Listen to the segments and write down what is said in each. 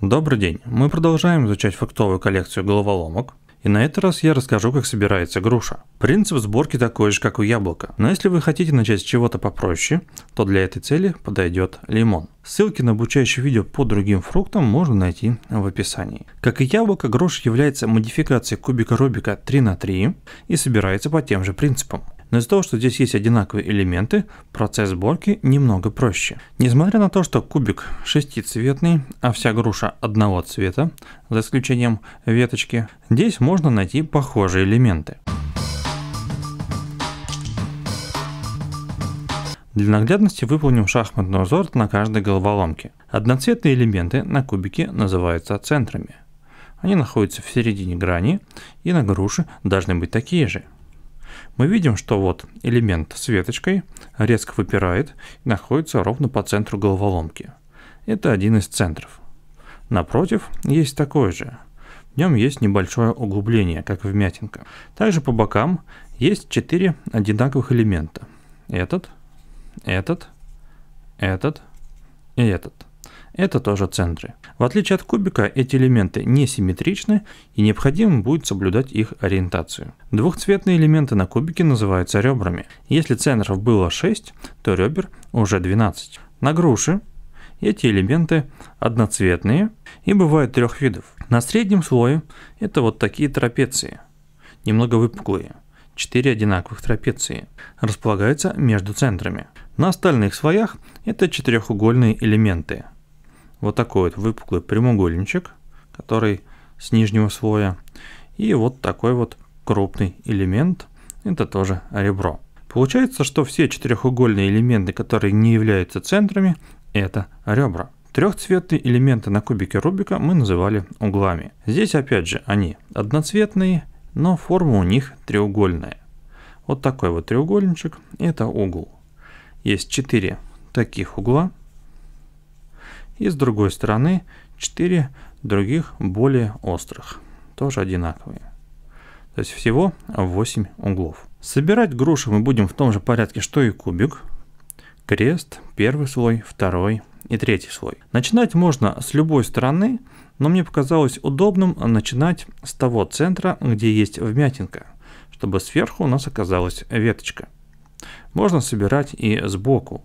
Добрый день, мы продолжаем изучать фактовую коллекцию головоломок, и на этот раз я расскажу, как собирается груша. Принцип сборки такой же, как у яблока, но если вы хотите начать с чего-то попроще, то для этой цели подойдет лимон. Ссылки на обучающие видео по другим фруктам можно найти в описании. Как и яблоко, груша является модификацией кубика Рубика 3 на 3 и собирается по тем же принципам. Но из-за того, что здесь есть одинаковые элементы, процесс сборки немного проще. Несмотря на то, что кубик шестицветный, а вся груша одного цвета, за исключением веточки, здесь можно найти похожие элементы. Для наглядности выполним шахматный узор на каждой головоломке. Одноцветные элементы на кубике называются центрами. Они находятся в середине грани и на груши должны быть такие же мы видим, что вот элемент с веточкой резко выпирает и находится ровно по центру головоломки. Это один из центров. Напротив есть такой же. В нем есть небольшое углубление, как вмятинка. Также по бокам есть четыре одинаковых элемента. Этот, этот, этот и этот. Это тоже центры. В отличие от кубика, эти элементы не симметричны и необходимо будет соблюдать их ориентацию. Двухцветные элементы на кубике называются ребрами. Если центров было 6, то ребер уже 12. На груши эти элементы одноцветные и бывают трех видов. На среднем слое это вот такие трапеции, немного выпуклые, 4 одинаковых трапеции, располагаются между центрами. На остальных слоях это четырехугольные элементы – вот такой вот выпуклый прямоугольничек, который с нижнего слоя, и вот такой вот крупный элемент, это тоже ребро. Получается, что все четырехугольные элементы, которые не являются центрами, это ребра. Трехцветные элементы на кубике Рубика мы называли углами. Здесь опять же они одноцветные, но форма у них треугольная. Вот такой вот треугольничек – это угол. Есть четыре таких угла, и с другой стороны 4 других более острых, тоже одинаковые. То есть всего 8 углов. Собирать груши мы будем в том же порядке, что и кубик. Крест, первый слой, второй и третий слой. Начинать можно с любой стороны, но мне показалось удобным начинать с того центра, где есть вмятинка, чтобы сверху у нас оказалась веточка. Можно собирать и сбоку,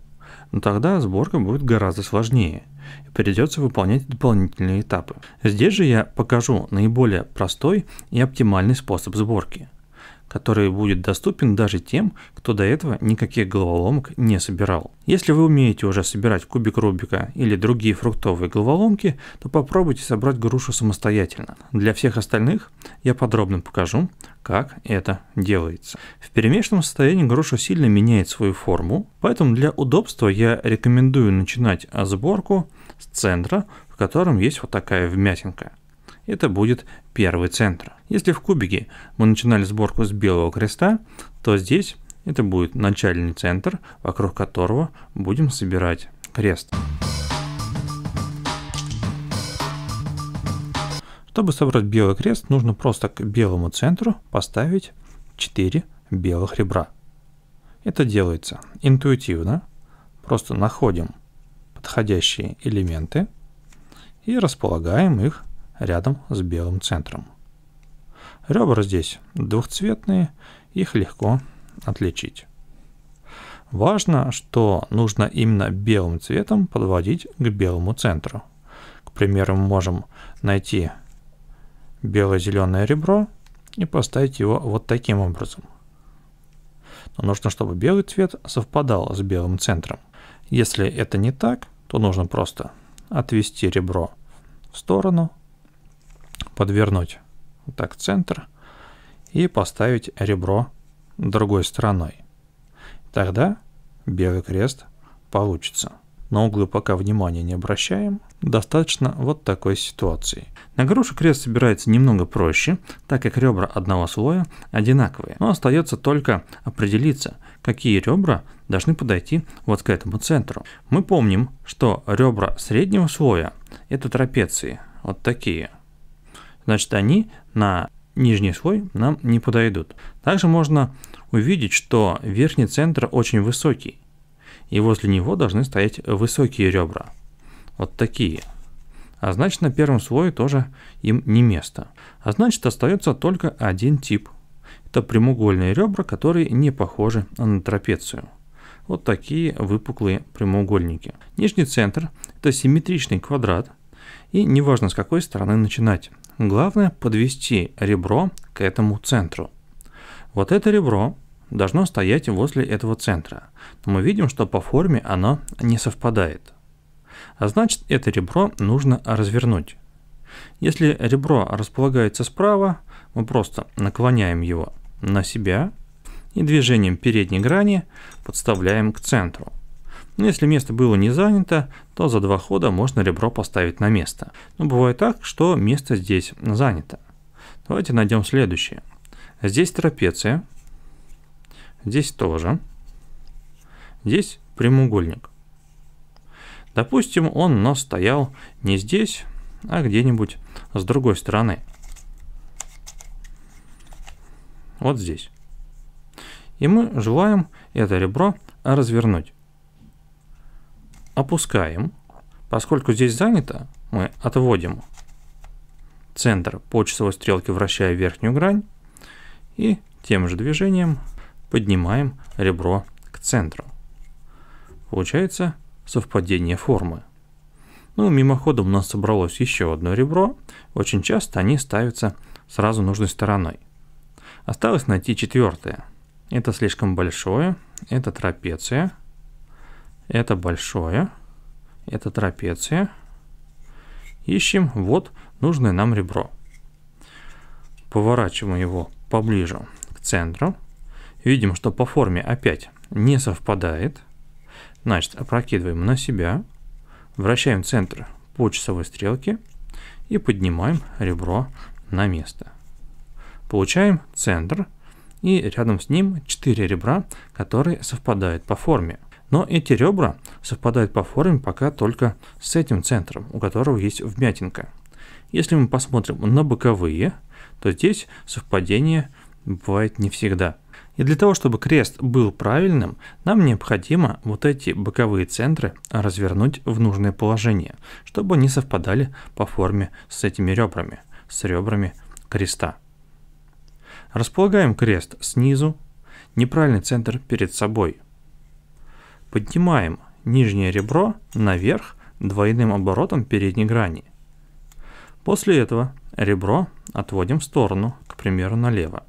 но ну тогда сборка будет гораздо сложнее и придется выполнять дополнительные этапы. Здесь же я покажу наиболее простой и оптимальный способ сборки который будет доступен даже тем, кто до этого никаких головоломок не собирал. Если вы умеете уже собирать кубик Рубика или другие фруктовые головоломки, то попробуйте собрать грушу самостоятельно. Для всех остальных я подробно покажу, как это делается. В перемешанном состоянии груша сильно меняет свою форму, поэтому для удобства я рекомендую начинать сборку с центра, в котором есть вот такая вмятинка. Это будет первый центр. Если в кубике мы начинали сборку с белого креста, то здесь это будет начальный центр, вокруг которого будем собирать крест. Чтобы собрать белый крест, нужно просто к белому центру поставить 4 белых ребра. Это делается интуитивно. Просто находим подходящие элементы и располагаем их рядом с белым центром. Ребра здесь двухцветные, их легко отличить. Важно, что нужно именно белым цветом подводить к белому центру. К примеру, мы можем найти бело-зеленое ребро и поставить его вот таким образом. Но нужно, чтобы белый цвет совпадал с белым центром. Если это не так, то нужно просто отвести ребро в сторону, подвернуть вот так центр, и поставить ребро другой стороной. Тогда белый крест получится. На углы пока внимания не обращаем. Достаточно вот такой ситуации. На грушу крест собирается немного проще, так как ребра одного слоя одинаковые. Но остается только определиться, какие ребра должны подойти вот к этому центру. Мы помним, что ребра среднего слоя – это трапеции, вот такие – значит они на нижний слой нам не подойдут. Также можно увидеть, что верхний центр очень высокий, и возле него должны стоять высокие ребра, вот такие. А значит на первом слое тоже им не место. А значит остается только один тип. Это прямоугольные ребра, которые не похожи на трапецию. Вот такие выпуклые прямоугольники. Нижний центр – это симметричный квадрат, и неважно с какой стороны начинать. Главное подвести ребро к этому центру. Вот это ребро должно стоять возле этого центра, мы видим, что по форме оно не совпадает. А значит, это ребро нужно развернуть. Если ребро располагается справа, мы просто наклоняем его на себя и движением передней грани подставляем к центру. Но ну, если место было не занято, то за два хода можно ребро поставить на место. Но ну, бывает так, что место здесь занято. Давайте найдем следующее. Здесь трапеция. Здесь тоже. Здесь прямоугольник. Допустим, он у нас стоял не здесь, а где-нибудь с другой стороны. Вот здесь. И мы желаем это ребро развернуть опускаем. Поскольку здесь занято, мы отводим центр по часовой стрелке, вращая верхнюю грань. И тем же движением поднимаем ребро к центру. Получается совпадение формы. Ну, мимоходом у нас собралось еще одно ребро. Очень часто они ставятся сразу нужной стороной. Осталось найти четвертое. Это слишком большое, это трапеция. Это большое. Это трапеция. Ищем вот нужное нам ребро. Поворачиваем его поближе к центру. Видим, что по форме опять не совпадает. Значит, опрокидываем на себя. Вращаем центр по часовой стрелке. И поднимаем ребро на место. Получаем центр и рядом с ним 4 ребра, которые совпадают по форме. Но эти ребра совпадают по форме пока только с этим центром, у которого есть вмятинка. Если мы посмотрим на боковые, то здесь совпадение бывает не всегда. И для того, чтобы крест был правильным, нам необходимо вот эти боковые центры развернуть в нужное положение, чтобы они совпадали по форме с этими ребрами, с ребрами креста. Располагаем крест снизу, неправильный центр перед собой – Поднимаем нижнее ребро наверх двойным оборотом передней грани. После этого ребро отводим в сторону, к примеру, налево.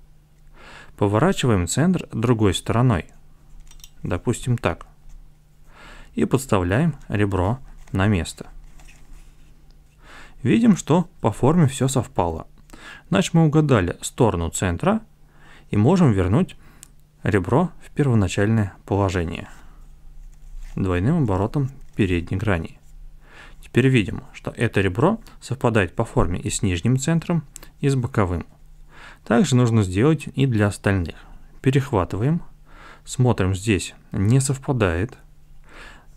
Поворачиваем центр другой стороной, допустим так, и подставляем ребро на место. Видим, что по форме все совпало. Значит, мы угадали сторону центра и можем вернуть ребро в первоначальное положение двойным оборотом передней грани. Теперь видим, что это ребро совпадает по форме и с нижним центром, и с боковым. Также нужно сделать и для остальных. Перехватываем, смотрим здесь, не совпадает.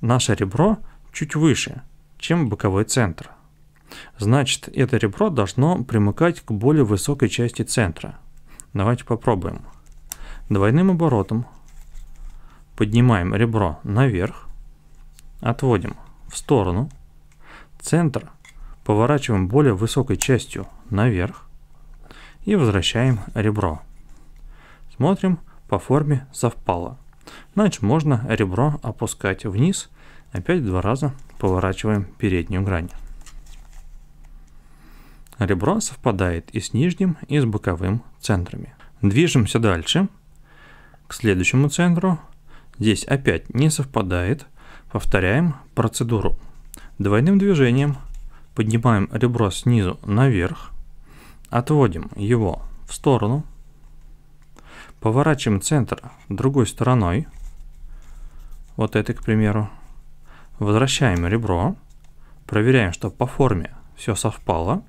Наше ребро чуть выше, чем боковой центр. Значит, это ребро должно примыкать к более высокой части центра. Давайте попробуем. Двойным оборотом поднимаем ребро наверх, Отводим в сторону. Центр поворачиваем более высокой частью наверх. И возвращаем ребро. Смотрим, по форме совпало. Значит, можно ребро опускать вниз. Опять два раза поворачиваем переднюю грань. Ребро совпадает и с нижним, и с боковым центрами. Движемся дальше к следующему центру. Здесь опять не совпадает. Повторяем процедуру. Двойным движением поднимаем ребро снизу наверх, отводим его в сторону, поворачиваем центр другой стороной, вот этой, к примеру, возвращаем ребро, проверяем, что по форме все совпало,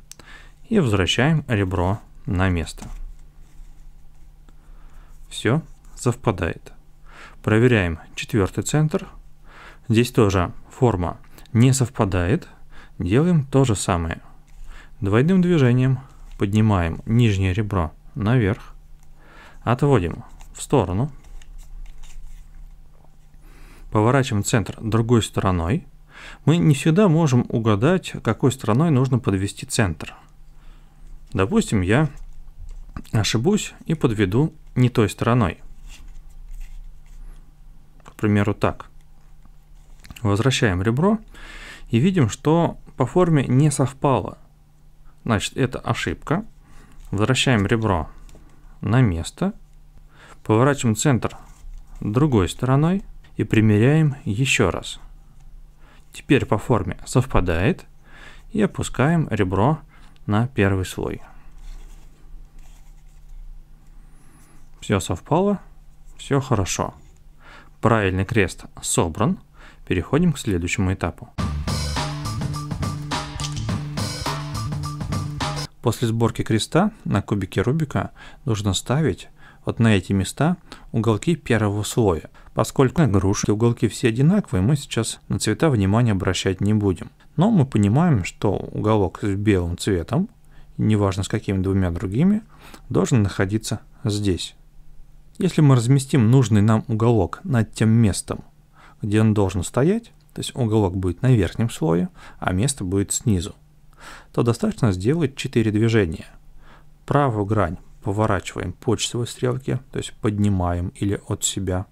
и возвращаем ребро на место. Все совпадает. Проверяем четвертый центр – Здесь тоже форма не совпадает. Делаем то же самое. Двойным движением поднимаем нижнее ребро наверх, отводим в сторону, поворачиваем центр другой стороной. Мы не всегда можем угадать, какой стороной нужно подвести центр. Допустим, я ошибусь и подведу не той стороной. К примеру, так. Возвращаем ребро и видим, что по форме не совпало. Значит, это ошибка. Возвращаем ребро на место. Поворачиваем центр другой стороной и примеряем еще раз. Теперь по форме совпадает. И опускаем ребро на первый слой. Все совпало, все хорошо. Правильный крест собран. Переходим к следующему этапу. После сборки креста на кубике Рубика нужно ставить вот на эти места уголки первого слоя. Поскольку на груши уголки все одинаковые, мы сейчас на цвета внимания обращать не будем. Но мы понимаем, что уголок с белым цветом, неважно с какими двумя другими, должен находиться здесь. Если мы разместим нужный нам уголок над тем местом, где он должен стоять, то есть уголок будет на верхнем слое, а место будет снизу, то достаточно сделать 4 движения. Правую грань поворачиваем по часовой стрелке, то есть поднимаем или от себя.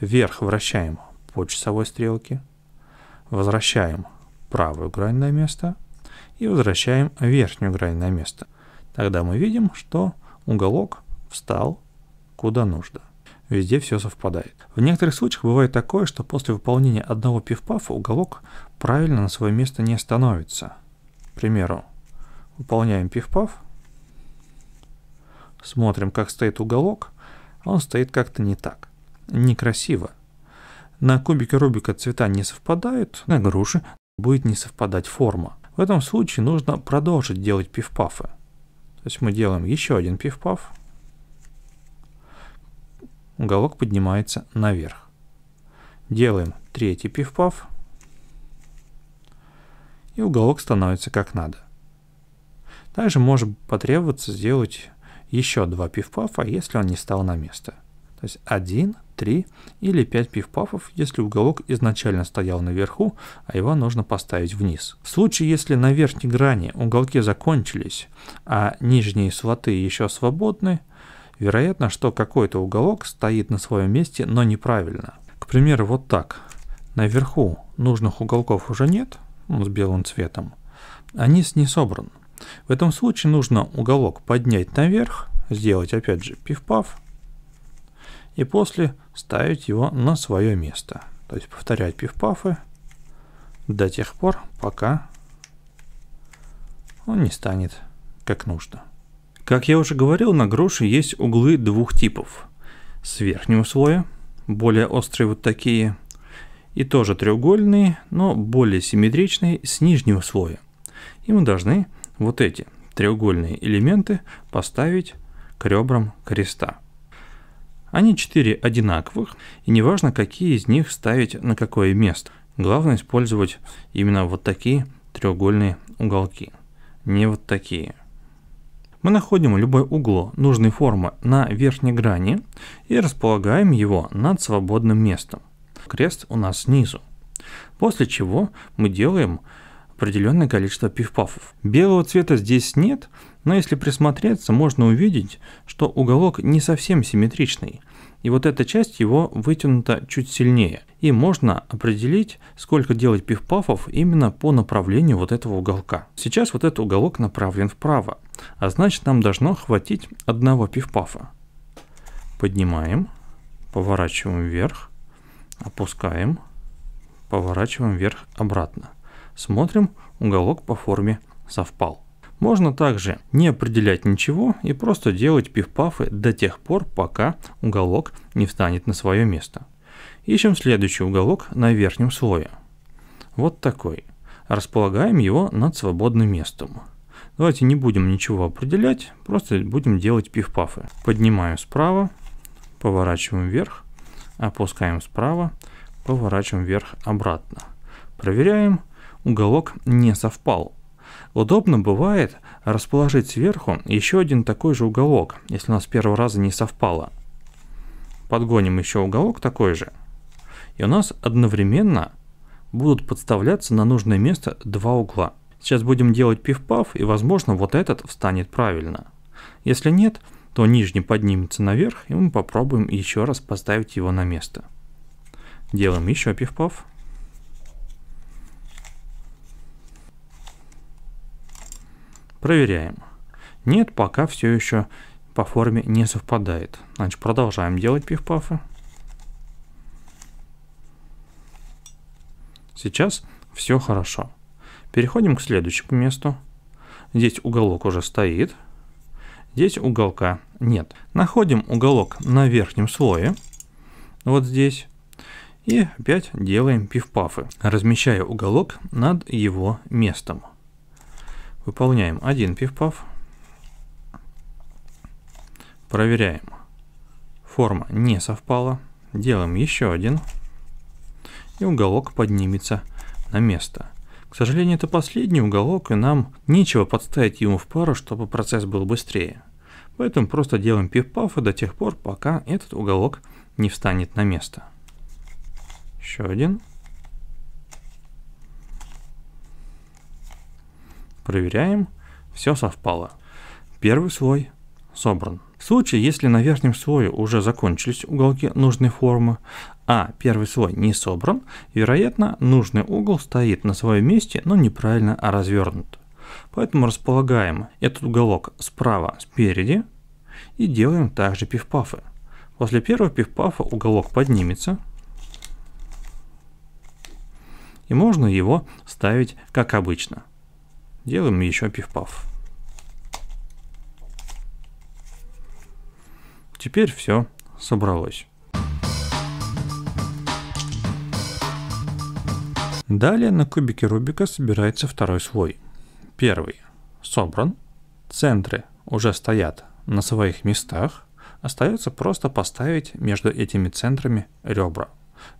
Вверх вращаем по часовой стрелке. Возвращаем правую грань на место и возвращаем верхнюю грань на место. Тогда мы видим, что уголок встал куда нужно везде все совпадает. В некоторых случаях бывает такое, что после выполнения одного пивпафа уголок правильно на свое место не становится. К примеру, выполняем пивпаф, смотрим, как стоит уголок, а он стоит как-то не так, некрасиво. На кубике Рубика цвета не совпадают, на груши будет не совпадать форма. В этом случае нужно продолжить делать пивпафы. То есть мы делаем еще один пивпаф, уголок поднимается наверх. Делаем третий пиф-паф, и уголок становится как надо. Также может потребоваться сделать еще два пиф-пафа, если он не стал на место. То есть один, три или пять пиф-пафов, если уголок изначально стоял наверху, а его нужно поставить вниз. В случае, если на верхней грани уголки закончились, а нижние слоты еще свободны, Вероятно, что какой-то уголок стоит на своем месте, но неправильно. К примеру, вот так. Наверху нужных уголков уже нет, он с белым цветом. А низ не собран. В этом случае нужно уголок поднять наверх, сделать опять же пиф-паф, и после ставить его на свое место. То есть повторять пиф-пафы до тех пор, пока он не станет как нужно. Как я уже говорил, на груши есть углы двух типов. С верхнего слоя, более острые вот такие, и тоже треугольные, но более симметричные с нижнего слоя. И мы должны вот эти треугольные элементы поставить к ребрам креста. Они четыре одинаковых, и неважно, какие из них ставить на какое место. Главное использовать именно вот такие треугольные уголки, не вот такие. Мы находим любой угол нужной формы на верхней грани и располагаем его над свободным местом. Крест у нас снизу. После чего мы делаем определенное количество пивпафов. Белого цвета здесь нет, но если присмотреться, можно увидеть, что уголок не совсем симметричный. И вот эта часть его вытянута чуть сильнее. И можно определить, сколько делать пивпафов именно по направлению вот этого уголка. Сейчас вот этот уголок направлен вправо а значит нам должно хватить одного пивпафа. Поднимаем, поворачиваем вверх, опускаем, поворачиваем вверх обратно. Смотрим, уголок по форме совпал. Можно также не определять ничего и просто делать пивпафы до тех пор, пока уголок не встанет на свое место. Ищем следующий уголок на верхнем слое. Вот такой. Располагаем его над свободным местом. Давайте не будем ничего определять, просто будем делать пиф-пафы. Поднимаю справа, поворачиваем вверх, опускаем справа, поворачиваем вверх обратно. Проверяем, уголок не совпал. Удобно бывает расположить сверху еще один такой же уголок, если у нас первого раза не совпало. Подгоним еще уголок такой же. И у нас одновременно будут подставляться на нужное место два угла. Сейчас будем делать пиф-паф, и возможно вот этот встанет правильно. Если нет, то нижний поднимется наверх, и мы попробуем еще раз поставить его на место. Делаем еще пиф-паф. Проверяем. Нет, пока все еще по форме не совпадает. Значит, продолжаем делать пиф-пафы. Сейчас все хорошо. Переходим к следующему месту. Здесь уголок уже стоит. Здесь уголка нет. Находим уголок на верхнем слое. Вот здесь. И опять делаем пиф-пафы, размещая уголок над его местом. Выполняем один пиф-паф. Проверяем. Форма не совпала. Делаем еще один. И уголок поднимется на место. К сожалению, это последний уголок, и нам нечего подставить ему в пару, чтобы процесс был быстрее. Поэтому просто делаем пиф-пафы до тех пор, пока этот уголок не встанет на место. Еще один. Проверяем. Все совпало. Первый слой собран. В случае, если на верхнем слое уже закончились уголки нужной формы, а первый слой не собран, вероятно, нужный угол стоит на своем месте, но неправильно развернут. Поэтому располагаем этот уголок справа спереди и делаем также пифпафы. После первого пифпафа уголок поднимется, и можно его ставить как обычно. Делаем еще пифпаф. Теперь все собралось. Далее на кубике Рубика собирается второй слой. Первый собран, центры уже стоят на своих местах, остается просто поставить между этими центрами ребра.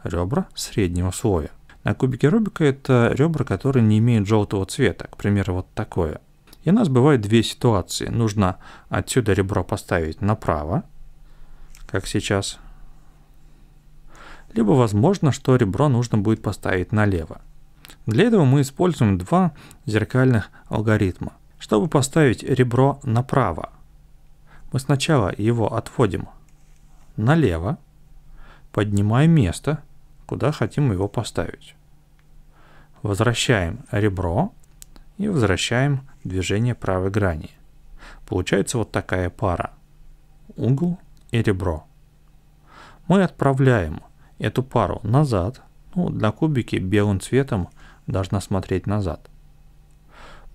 Ребра среднего слоя. На кубике Рубика это ребра, которые не имеют желтого цвета, к примеру, вот такое. И у нас бывают две ситуации. Нужно отсюда ребро поставить направо, как сейчас, либо возможно, что ребро нужно будет поставить налево. Для этого мы используем два зеркальных алгоритма. Чтобы поставить ребро направо, мы сначала его отводим налево, поднимаем место, куда хотим его поставить. Возвращаем ребро и возвращаем движение правой грани. Получается вот такая пара. Угол и ребро. Мы отправляем эту пару назад. Ну, на кубики белым цветом должна смотреть назад.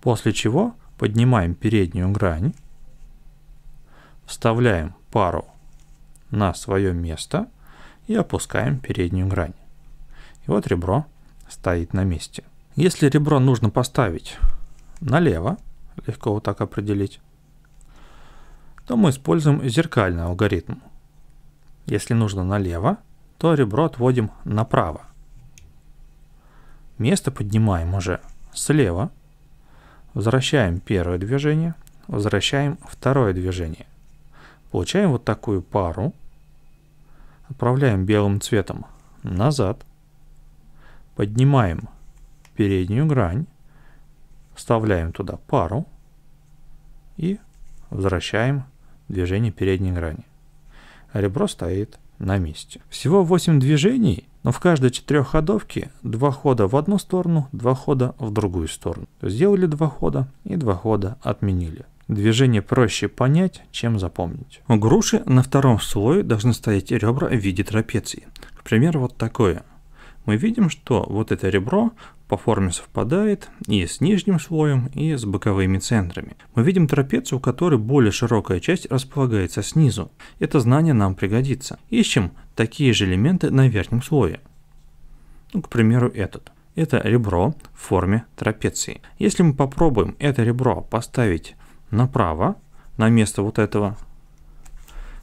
После чего поднимаем переднюю грань, вставляем пару на свое место и опускаем переднюю грань. И вот ребро стоит на месте. Если ребро нужно поставить налево, легко вот так определить, то мы используем зеркальный алгоритм. Если нужно налево, то ребро отводим направо. Место поднимаем уже слева. Возвращаем первое движение, возвращаем второе движение. Получаем вот такую пару. Отправляем белым цветом назад. Поднимаем переднюю грань. Вставляем туда пару. И возвращаем движение передней грани. Ребро стоит на месте. Всего 8 движений, но в каждой четырехходовке два хода в одну сторону, два хода в другую сторону. Сделали два хода и два хода отменили. Движение проще понять, чем запомнить. У груши на втором слое должны стоять ребра в виде трапеции. К примеру, вот такое. Мы видим, что вот это ребро по форме совпадает и с нижним слоем, и с боковыми центрами. Мы видим трапецию, у которой более широкая часть располагается снизу. Это знание нам пригодится. Ищем такие же элементы на верхнем слое. Ну, к примеру, этот. Это ребро в форме трапеции. Если мы попробуем это ребро поставить направо, на место вот этого,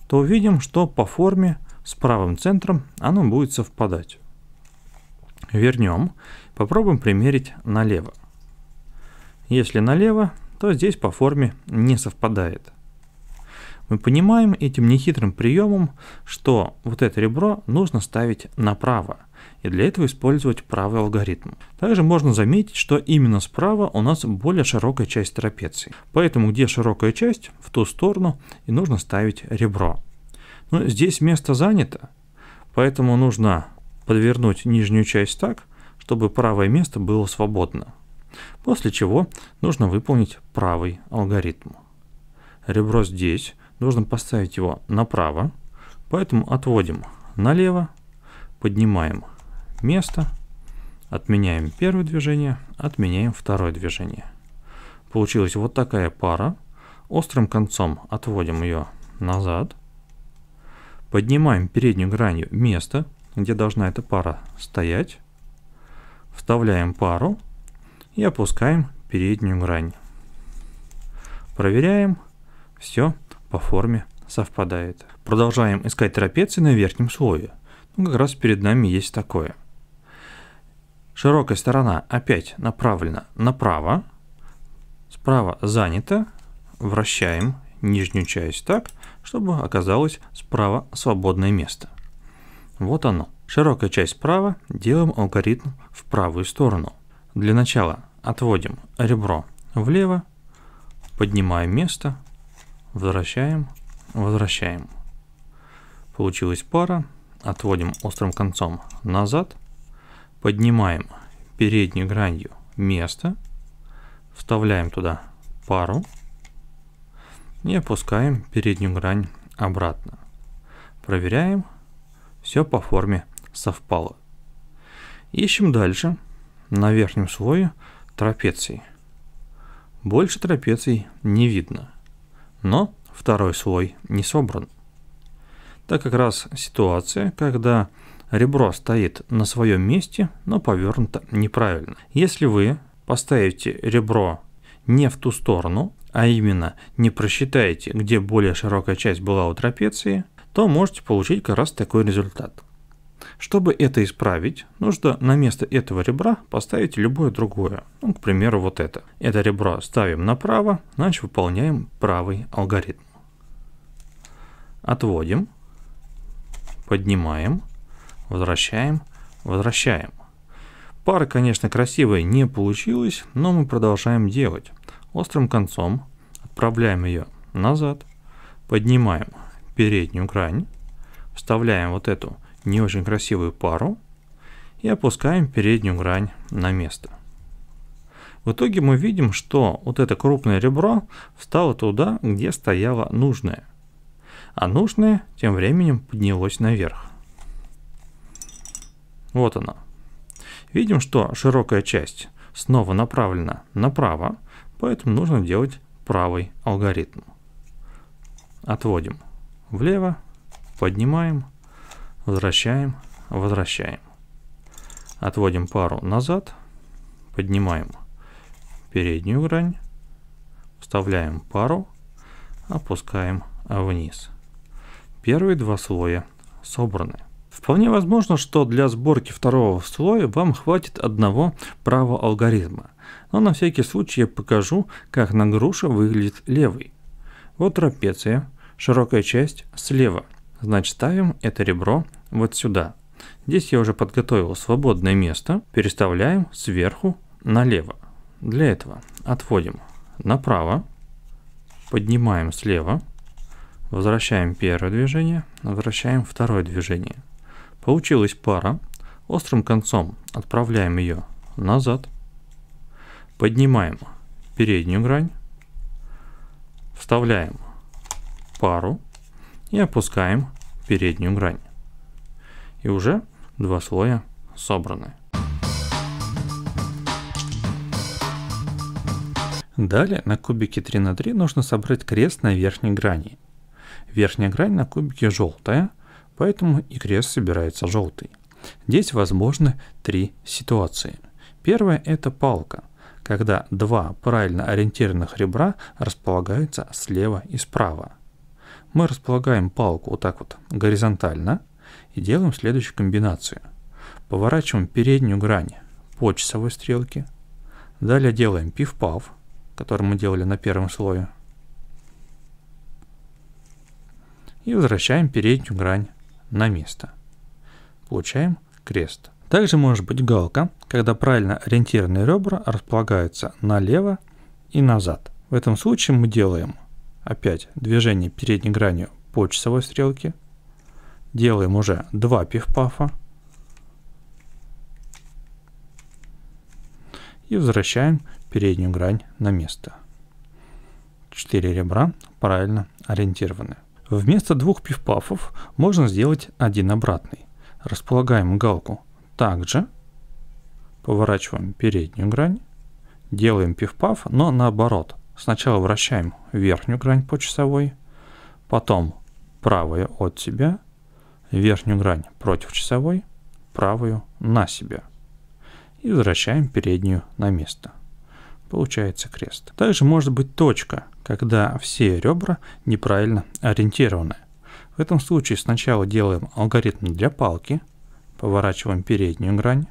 то увидим, что по форме с правым центром оно будет совпадать. Вернем Попробуем примерить налево. Если налево, то здесь по форме не совпадает. Мы понимаем этим нехитрым приемом, что вот это ребро нужно ставить направо, и для этого использовать правый алгоритм. Также можно заметить, что именно справа у нас более широкая часть трапеции, поэтому где широкая часть, в ту сторону и нужно ставить ребро. Но здесь место занято, поэтому нужно подвернуть нижнюю часть так, чтобы правое место было свободно. После чего нужно выполнить правый алгоритм. Ребро здесь, нужно поставить его направо, поэтому отводим налево, поднимаем место, отменяем первое движение, отменяем второе движение. Получилась вот такая пара. Острым концом отводим ее назад, поднимаем переднюю гранью место, где должна эта пара стоять, Вставляем пару и опускаем переднюю грань. Проверяем. Все по форме совпадает. Продолжаем искать трапеции на верхнем слое. Ну, как раз перед нами есть такое. Широкая сторона опять направлена направо. Справа занята. Вращаем нижнюю часть так, чтобы оказалось справа свободное место. Вот оно. Широкая часть справа делаем алгоритм в правую сторону. Для начала отводим ребро влево, поднимаем место, возвращаем, возвращаем. Получилась пара, отводим острым концом назад, поднимаем переднюю гранью место, вставляем туда пару и опускаем переднюю грань обратно. Проверяем, все по форме совпало. Ищем дальше, на верхнем слое трапеции. Больше трапеций не видно, но второй слой не собран. Так как раз ситуация, когда ребро стоит на своем месте, но повернуто неправильно. Если вы поставите ребро не в ту сторону, а именно не просчитаете, где более широкая часть была у трапеции, то можете получить как раз такой результат – чтобы это исправить, нужно на место этого ребра поставить любое другое, ну, к примеру, вот это. Это ребро ставим направо, значит выполняем правый алгоритм. Отводим, поднимаем, возвращаем, возвращаем. Пара, конечно, красивая не получилась, но мы продолжаем делать. Острым концом отправляем ее назад, поднимаем переднюю грань, вставляем вот эту не очень красивую пару и опускаем переднюю грань на место. В итоге мы видим, что вот это крупное ребро встало туда, где стояло нужное. А нужное тем временем поднялось наверх. Вот оно. Видим, что широкая часть снова направлена направо, поэтому нужно делать правый алгоритм. Отводим влево, поднимаем, Возвращаем, возвращаем. Отводим пару назад, поднимаем переднюю грань, вставляем пару, опускаем вниз. Первые два слоя собраны. Вполне возможно, что для сборки второго слоя вам хватит одного правого алгоритма. Но на всякий случай я покажу, как на груше выглядит левый. Вот трапеция, широкая часть слева – Значит, ставим это ребро вот сюда. Здесь я уже подготовил свободное место. Переставляем сверху налево. Для этого отводим направо, поднимаем слева, возвращаем первое движение, возвращаем второе движение. Получилась пара. Острым концом отправляем ее назад. Поднимаем переднюю грань. Вставляем пару и опускаем переднюю грань. И уже два слоя собраны. Далее на кубике 3 на 3 нужно собрать крест на верхней грани. Верхняя грань на кубике желтая, поэтому и крест собирается желтый. Здесь возможны три ситуации. Первая – это палка, когда два правильно ориентированных ребра располагаются слева и справа мы располагаем палку вот так вот горизонтально и делаем следующую комбинацию. Поворачиваем переднюю грань по часовой стрелке. Далее делаем пив пав который мы делали на первом слое. И возвращаем переднюю грань на место. Получаем крест. Также может быть галка, когда правильно ориентированные ребра располагаются налево и назад. В этом случае мы делаем Опять движение передней гранью по часовой стрелке. Делаем уже два пиф-пафа. И возвращаем переднюю грань на место. Четыре ребра правильно ориентированы. Вместо двух пифпафов можно сделать один обратный. Располагаем галку также, поворачиваем переднюю грань, делаем пифпаф, но наоборот – Сначала вращаем верхнюю грань по часовой, потом правую от себя, верхнюю грань против часовой, правую на себя. И возвращаем переднюю на место. Получается крест. Также может быть точка, когда все ребра неправильно ориентированы. В этом случае сначала делаем алгоритм для палки, поворачиваем переднюю грань,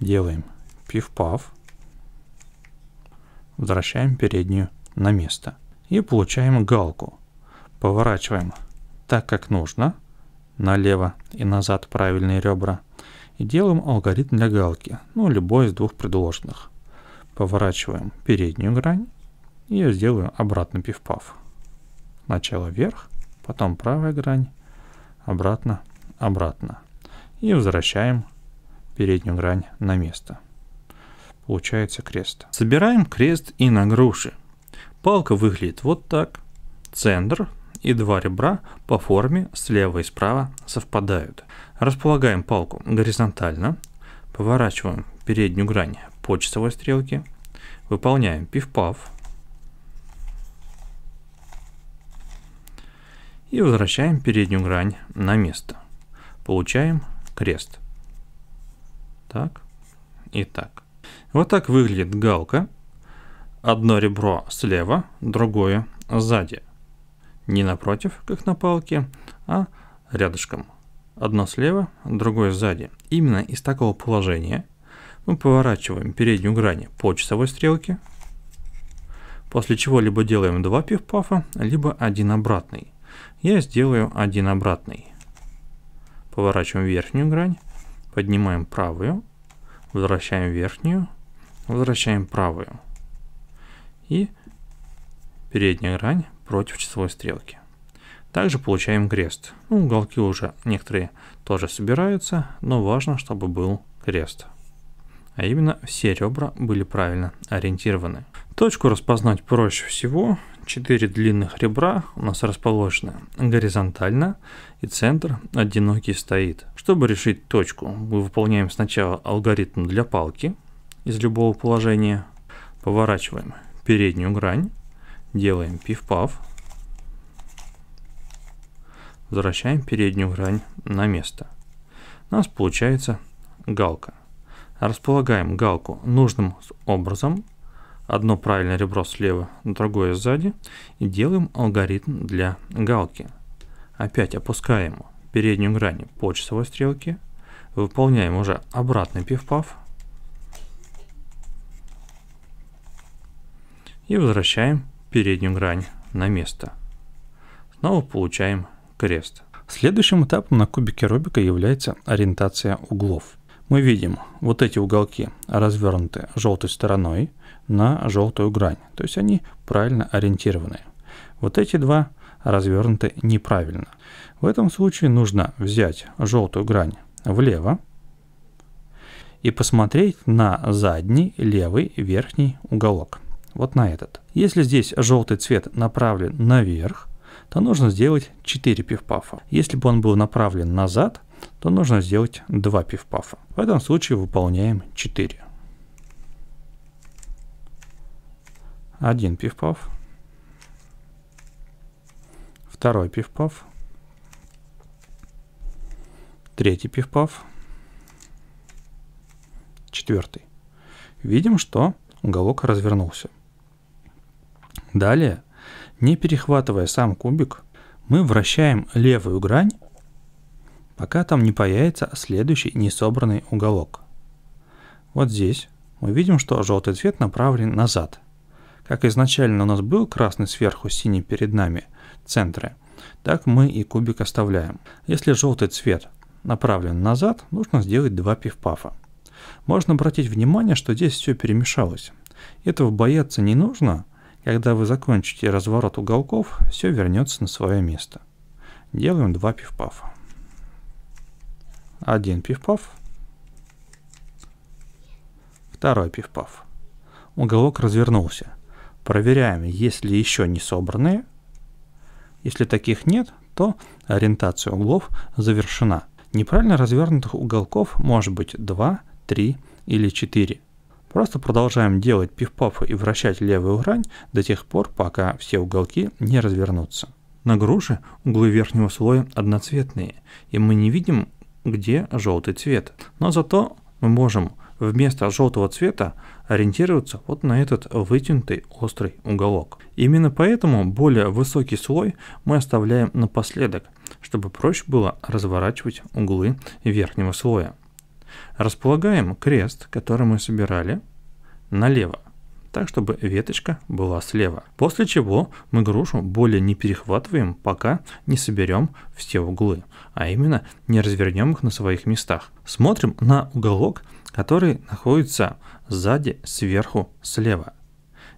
делаем пиф-пав, Возвращаем переднюю на место. И получаем галку. Поворачиваем так, как нужно. Налево и назад правильные ребра. И делаем алгоритм для галки. Ну, любой из двух предложенных. Поворачиваем переднюю грань. И я сделаю обратно пиф-паф. Сначала вверх, потом правая грань. Обратно, обратно. И возвращаем переднюю грань на место получается крест. Собираем крест и на груши. Палка выглядит вот так. Центр и два ребра по форме слева и справа совпадают. Располагаем палку горизонтально, поворачиваем переднюю грань по часовой стрелке, выполняем пиф-пав и возвращаем переднюю грань на место. Получаем крест. Так и так. Вот так выглядит галка. Одно ребро слева, другое сзади. Не напротив, как на палке, а рядышком. Одно слева, другое сзади. Именно из такого положения мы поворачиваем переднюю грань по часовой стрелке, после чего либо делаем два пиф-пафа, либо один обратный. Я сделаю один обратный. Поворачиваем верхнюю грань, поднимаем правую, возвращаем верхнюю, Возвращаем правую. И передняя грань против часовой стрелки. Также получаем крест. Ну, уголки уже некоторые тоже собираются, но важно, чтобы был крест. А именно все ребра были правильно ориентированы. Точку распознать проще всего. Четыре длинных ребра у нас расположены горизонтально и центр одинокий стоит. Чтобы решить точку, мы выполняем сначала алгоритм для палки – из любого положения. Поворачиваем переднюю грань, делаем пиф-паф, возвращаем переднюю грань на место. У нас получается галка. Располагаем галку нужным образом. Одно правильное ребро слева, другое сзади. И делаем алгоритм для галки. Опять опускаем переднюю грань по часовой стрелке. Выполняем уже обратный пиф-паф. и возвращаем переднюю грань на место. Снова получаем крест. Следующим этапом на кубике Рубика является ориентация углов. Мы видим, вот эти уголки развернуты желтой стороной на желтую грань, то есть они правильно ориентированы. Вот эти два развернуты неправильно. В этом случае нужно взять желтую грань влево и посмотреть на задний левый верхний уголок вот на этот. Если здесь желтый цвет направлен наверх, то нужно сделать 4 пивпафа. Если бы он был направлен назад, то нужно сделать 2 пивпафа. В этом случае выполняем 4. один пивпаф. Второй пивпаф. Третий пивпаф. Четвертый. Видим, что уголок развернулся. Далее, не перехватывая сам кубик, мы вращаем левую грань, пока там не появится следующий несобранный уголок. Вот здесь мы видим, что желтый цвет направлен назад. Как изначально у нас был красный сверху, синий перед нами, центры, так мы и кубик оставляем. Если желтый цвет направлен назад, нужно сделать два пивпафа. Можно обратить внимание, что здесь все перемешалось. Этого бояться не нужно, когда вы закончите разворот уголков, все вернется на свое место. Делаем два пивпафа. Один пивпаф, Второй пивпаф. Уголок развернулся. Проверяем, есть ли еще не собранные. Если таких нет, то ориентация углов завершена. Неправильно развернутых уголков может быть 2, 3 или 4. Просто продолжаем делать пиф-пафы и вращать левую грань до тех пор, пока все уголки не развернутся. На груше углы верхнего слоя одноцветные, и мы не видим, где желтый цвет. Но зато мы можем вместо желтого цвета ориентироваться вот на этот вытянутый острый уголок. Именно поэтому более высокий слой мы оставляем напоследок, чтобы проще было разворачивать углы верхнего слоя. Располагаем крест, который мы собирали, налево, так чтобы веточка была слева. После чего мы грушу более не перехватываем, пока не соберем все углы, а именно не развернем их на своих местах. Смотрим на уголок, который находится сзади, сверху, слева.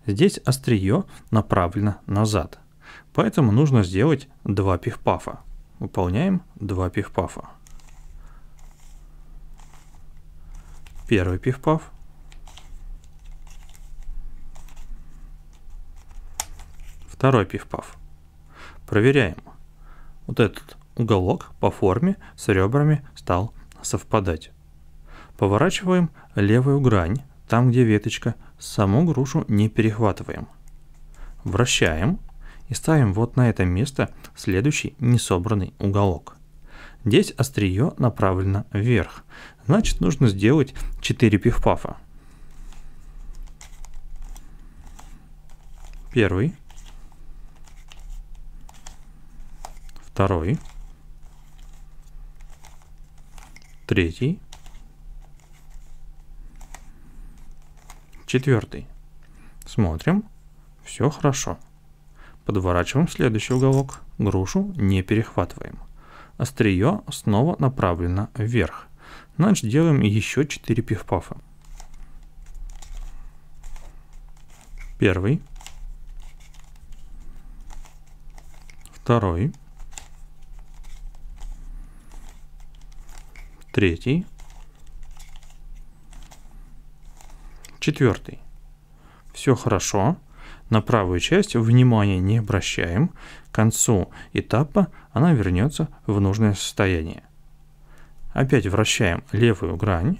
Здесь острие направлено назад, поэтому нужно сделать два пифпафа. Выполняем два пифпафа. первый пиф-паф. Второй пиф-паф. Проверяем. Вот этот уголок по форме с ребрами стал совпадать. Поворачиваем левую грань, там где веточка, саму грушу не перехватываем. Вращаем и ставим вот на это место следующий несобранный уголок. Здесь острие направлено вверх, Значит, нужно сделать 4 пифпафа. Первый. Второй. Третий. Четвертый. Смотрим. Все хорошо. Подворачиваем следующий уголок. Грушу не перехватываем. Острие снова направлено вверх. Nudge делаем еще 4 пифпафа. Первый. Второй. Третий. Четвертый. Все хорошо. На правую часть внимания не обращаем. К концу этапа она вернется в нужное состояние. Опять вращаем левую грань,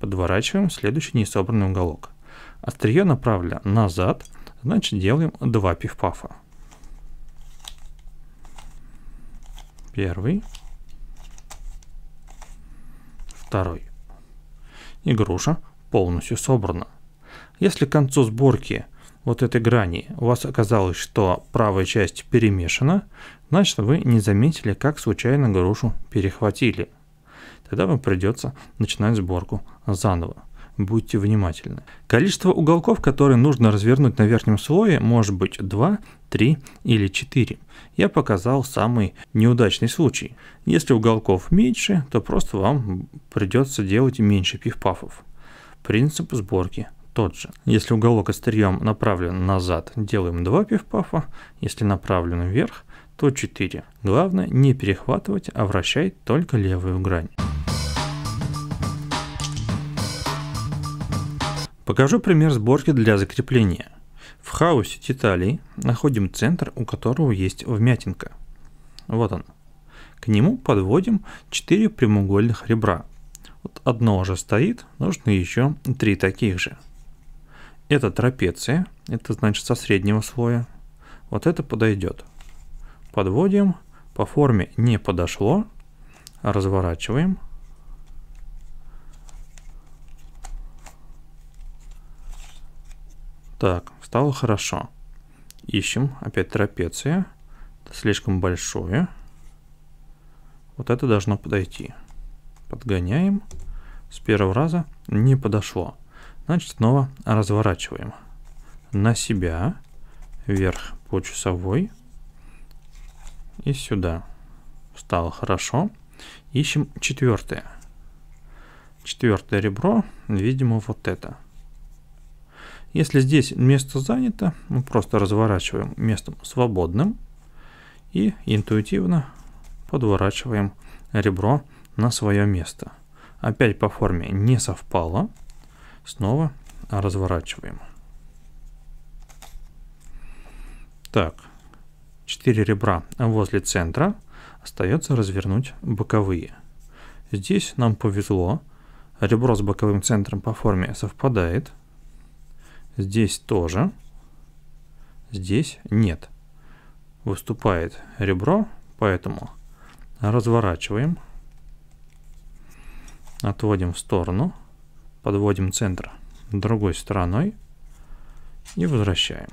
подворачиваем следующий несобранный уголок. Острие направлено назад, значит делаем два пиф-пафа. Первый, второй. Игруша полностью собрана. Если к концу сборки вот этой грани у вас оказалось, что правая часть перемешана, значит вы не заметили, как случайно грушу перехватили. Тогда вам придется начинать сборку заново. Будьте внимательны. Количество уголков, которые нужно развернуть на верхнем слое, может быть 2, 3 или 4. Я показал самый неудачный случай. Если уголков меньше, то просто вам придется делать меньше пифпафов. Принцип сборки тот же. Если уголок острием направлен назад, делаем 2 пифпафа. Если направлен вверх, то 4. Главное не перехватывать, а вращать только левую грань. Покажу пример сборки для закрепления. В хаосе деталей находим центр, у которого есть вмятинка. Вот он. К нему подводим 4 прямоугольных ребра. Вот одно уже стоит, нужно еще 3 таких же. Это трапеция, это значит со среднего слоя. Вот это подойдет подводим, по форме не подошло, разворачиваем. Так, стало хорошо. Ищем, опять трапеция, это слишком большое. Вот это должно подойти. Подгоняем. С первого раза не подошло. Значит, снова разворачиваем на себя вверх по часовой и сюда. Стало хорошо. Ищем четвертое. Четвертое ребро, видимо, вот это. Если здесь место занято, мы просто разворачиваем местом свободным и интуитивно подворачиваем ребро на свое место. Опять по форме не совпало. Снова разворачиваем. Так, 4 ребра возле центра, остается развернуть боковые. Здесь нам повезло, ребро с боковым центром по форме совпадает, здесь тоже, здесь нет. Выступает ребро, поэтому разворачиваем, отводим в сторону, подводим центр другой стороной и возвращаем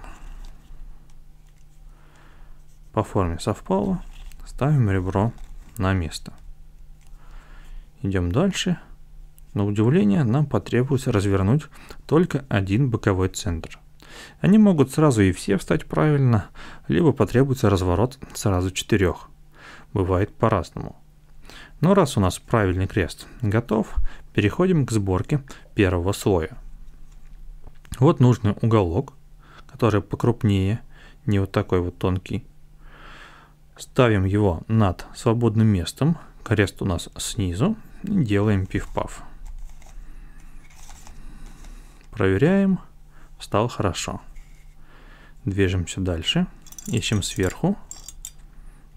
по форме совпало, ставим ребро на место. Идем дальше. На удивление нам потребуется развернуть только один боковой центр. Они могут сразу и все встать правильно, либо потребуется разворот сразу четырех. Бывает по-разному. Но раз у нас правильный крест готов, переходим к сборке первого слоя. Вот нужный уголок, который покрупнее, не вот такой вот тонкий, Ставим его над свободным местом. Крест у нас снизу. Делаем пиф-паф. Проверяем. стал хорошо. Движемся дальше. Ищем сверху.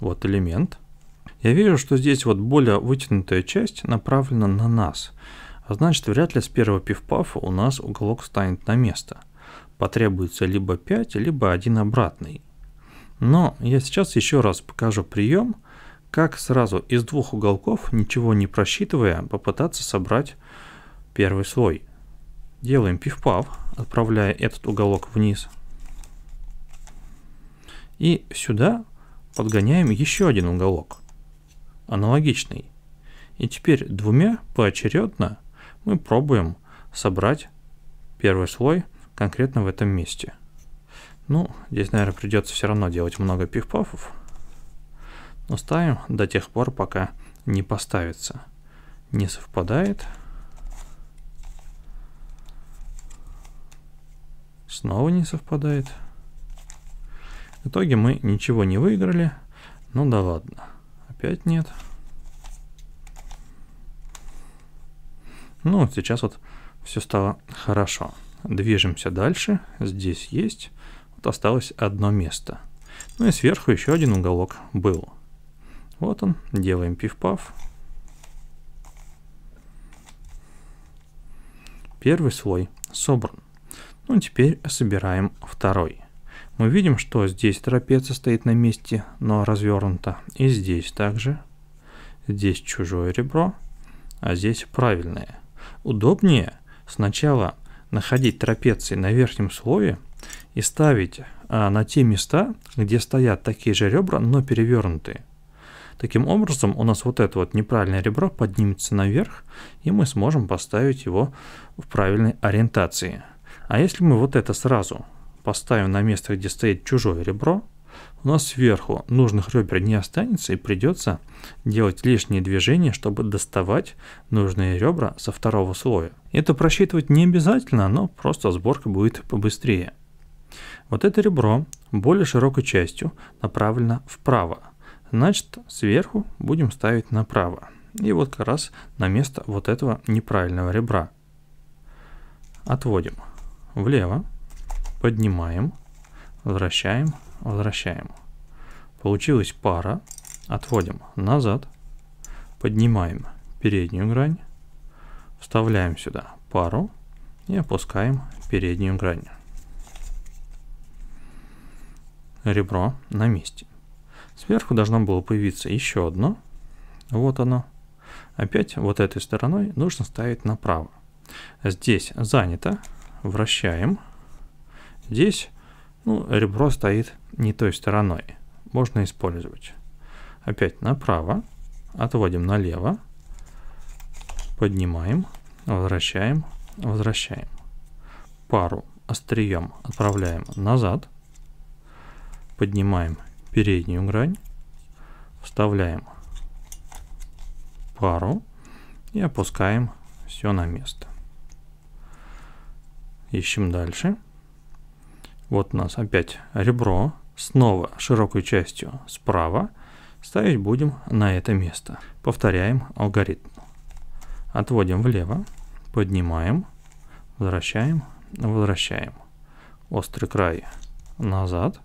Вот элемент. Я вижу, что здесь вот более вытянутая часть направлена на нас. А значит, вряд ли с первого пиф-пафа у нас уголок станет на место. Потребуется либо 5, либо один обратный. Но я сейчас еще раз покажу прием, как сразу из двух уголков, ничего не просчитывая, попытаться собрать первый слой. Делаем пиф-пав, отправляя этот уголок вниз. И сюда подгоняем еще один уголок, аналогичный. И теперь двумя поочередно мы пробуем собрать первый слой конкретно в этом месте. Ну, здесь, наверное, придется все равно делать много пиф-пафов. Но ставим до тех пор, пока не поставится. Не совпадает. Снова не совпадает. В итоге мы ничего не выиграли. Ну да ладно. Опять нет. Ну, сейчас вот все стало хорошо. Движемся дальше. Здесь есть осталось одно место. Ну и сверху еще один уголок был. Вот он, делаем пиф-паф. Первый слой собран. Ну теперь собираем второй. Мы видим, что здесь трапеция стоит на месте, но развернута. И здесь также. Здесь чужое ребро, а здесь правильное. Удобнее сначала находить трапеции на верхнем слое, и ставить а, на те места, где стоят такие же ребра, но перевернутые. Таким образом, у нас вот это вот неправильное ребро поднимется наверх, и мы сможем поставить его в правильной ориентации. А если мы вот это сразу поставим на место, где стоит чужое ребро, у нас сверху нужных ребер не останется и придется делать лишние движения, чтобы доставать нужные ребра со второго слоя. Это просчитывать не обязательно, но просто сборка будет побыстрее. Вот это ребро более широкой частью направлено вправо. Значит, сверху будем ставить направо. И вот как раз на место вот этого неправильного ребра. Отводим влево, поднимаем, возвращаем, возвращаем. Получилась пара. Отводим назад, поднимаем переднюю грань, вставляем сюда пару и опускаем переднюю грань ребро на месте. Сверху должно было появиться еще одно. Вот оно. Опять вот этой стороной нужно ставить направо. Здесь занято. Вращаем. Здесь ну, ребро стоит не той стороной. Можно использовать. Опять направо. Отводим налево. Поднимаем. Возвращаем. Возвращаем. Пару острием отправляем назад поднимаем переднюю грань, вставляем пару и опускаем все на место. Ищем дальше. Вот у нас опять ребро. Снова широкой частью справа. Ставить будем на это место. Повторяем алгоритм. Отводим влево, поднимаем, возвращаем, возвращаем. Острый край назад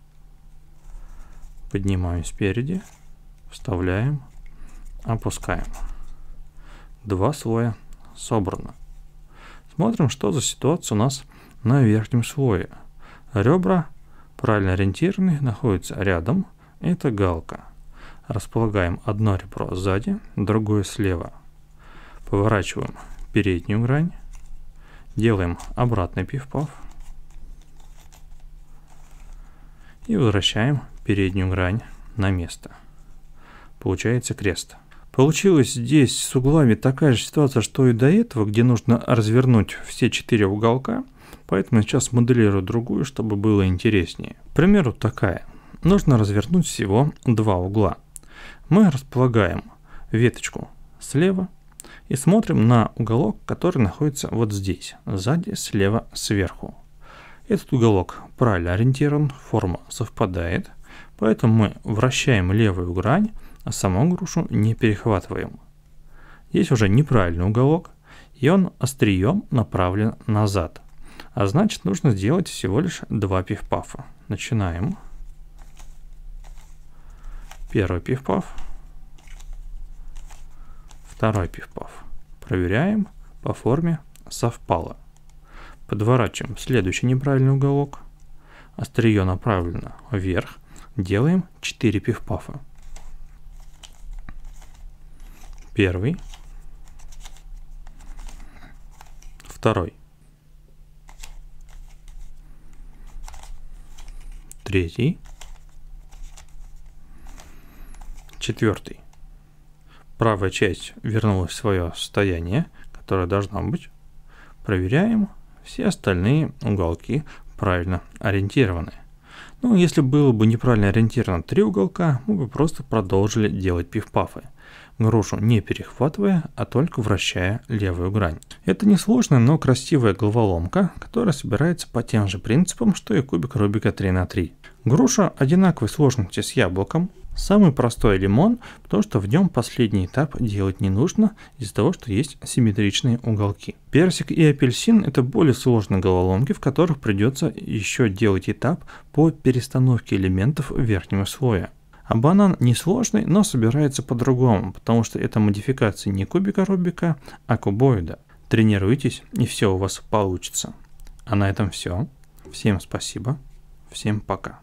поднимаем спереди, вставляем, опускаем. Два слоя собрано. Смотрим, что за ситуация у нас на верхнем слое. Ребра правильно ориентированы, находятся рядом. Это галка. Располагаем одно ребро сзади, другое слева. Поворачиваем переднюю грань. Делаем обратный пиф-паф. И возвращаем переднюю грань на место. Получается крест. Получилось здесь с углами такая же ситуация, что и до этого, где нужно развернуть все четыре уголка. Поэтому сейчас моделирую другую, чтобы было интереснее. К примеру, такая. Нужно развернуть всего два угла. Мы располагаем веточку слева и смотрим на уголок, который находится вот здесь, сзади, слева, сверху. Этот уголок правильно ориентирован, форма совпадает – Поэтому мы вращаем левую грань, а саму грушу не перехватываем. Здесь уже неправильный уголок, и он острием направлен назад. А значит, нужно сделать всего лишь два пифпафа. Начинаем. Первый пифпаф. Второй пифпаф. Проверяем по форме совпало. Подворачиваем следующий неправильный уголок. Острие направлено вверх, делаем 4 пифпафа. Первый. Второй. Третий. Четвертый. Правая часть вернулась в свое состояние, которое должно быть. Проверяем. Все остальные уголки правильно ориентированы. Ну, если было бы неправильно ориентировано три уголка, мы бы просто продолжили делать пиф-пафы, грушу не перехватывая, а только вращая левую грань. Это несложная, но красивая головоломка, которая собирается по тем же принципам, что и кубик Рубика 3 на 3. Груша одинаковой сложности с яблоком, Самый простой лимон, потому что в нем последний этап делать не нужно из-за того, что есть симметричные уголки. Персик и апельсин это более сложные головоломки, в которых придется еще делать этап по перестановке элементов верхнего слоя. А банан несложный, но собирается по-другому, потому что это модификация не кубика Рубика, а кубоида. Тренируйтесь, и все у вас получится. А на этом все. Всем спасибо. Всем пока.